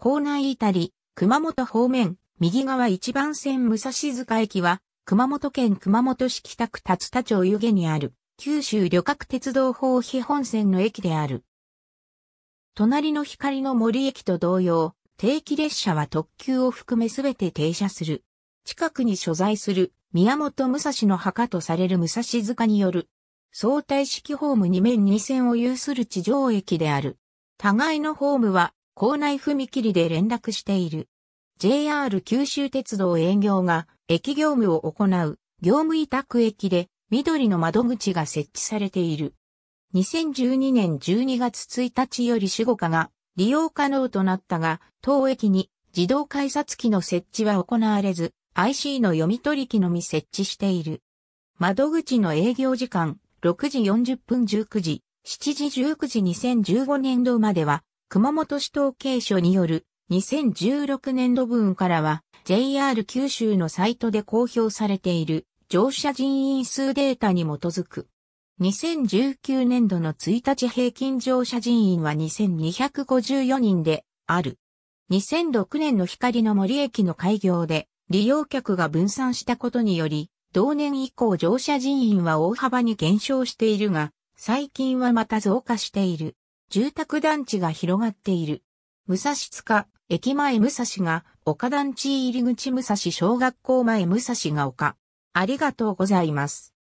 校内たり、熊本方面、右側一番線武蔵塚駅は、熊本県熊本市北区立田町湯気にある、九州旅客鉄道法非本線の駅である。隣の光の森駅と同様、定期列車は特急を含めすべて停車する。近くに所在する宮本武蔵の墓とされる武蔵塚による相対式ホーム2面2線を有する地上駅である。互いのホームは校内踏切で連絡している。JR 九州鉄道営業が駅業務を行う業務委託駅で緑の窓口が設置されている。2012年12月1日より守護課が利用可能となったが、当駅に自動改札機の設置は行われず、IC の読み取り機のみ設置している。窓口の営業時間、6時40分19時、7時19時2015年度までは、熊本市統計所による2016年度分からは JR 九州のサイトで公表されている乗車人員数データに基づく。2019年度の1日平均乗車人員は2254人である。2006年の光の森駅の開業で利用客が分散したことにより、同年以降乗車人員は大幅に減少しているが、最近はまた増加している。住宅団地が広がっている。武蔵塚、駅前武蔵が、岡団地入り口武蔵小学校前武蔵が丘。ありがとうございます。